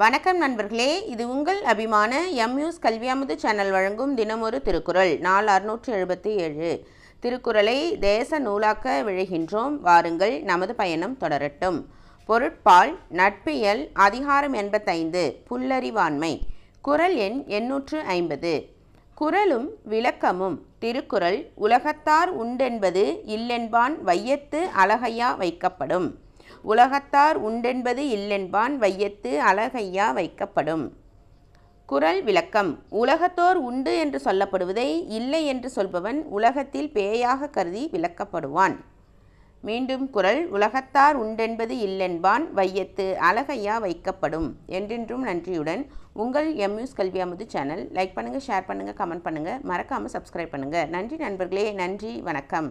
வணக்கம் நண்பர்களே இது உங்கள் அபிமான எம்யூஸ் கல்வியாமது சேனல் வழங்கும் தினமொரு திருக்குறள் நாள் அறுநூற்று எழுபத்தி ஏழு திருக்குறளை தேச நூலாக்க விழுகின்றோம் வாருங்கள் நமது பயணம் தொடரட்டும் பொருட்பால் நட்பியல் அதிகாரம் எண்பத்தைந்து புல்லறிவாண்மை குரல் எண் எண்ணூற்று ஐம்பது குரலும் விளக்கமும் திருக்குறள் உலகத்தார் உண்டென்பது இல்லென்பான் வையத்து அழகையா வைக்கப்படும் உலகத்தார் உண்டென்பது இல்லென்பான் வையத்து அழகையா வைக்கப்படும் குரல் விளக்கம் உலகத்தோர் உண்டு என்று சொல்லப்படுவதை இல்லை என்று சொல்பவன் உலகத்தில் பேயாக கருதி விளக்கப்படுவான் மீண்டும் குரல் உலகத்தார் உண்டென்பது இல்லென்பான் வையத்து அழகையா வைக்கப்படும் என்றென்றும் நன்றியுடன் உங்கள் எம்யூஸ் கல்வி அமுது சேனல் லைக் பண்ணுங்கள் ஷேர் பண்ணுங்கள் கமெண்ட் பண்ணுங்கள் மறக்காமல் சப்ஸ்கிரைப் பண்ணுங்கள் நன்றி நண்பர்களே நன்றி வணக்கம்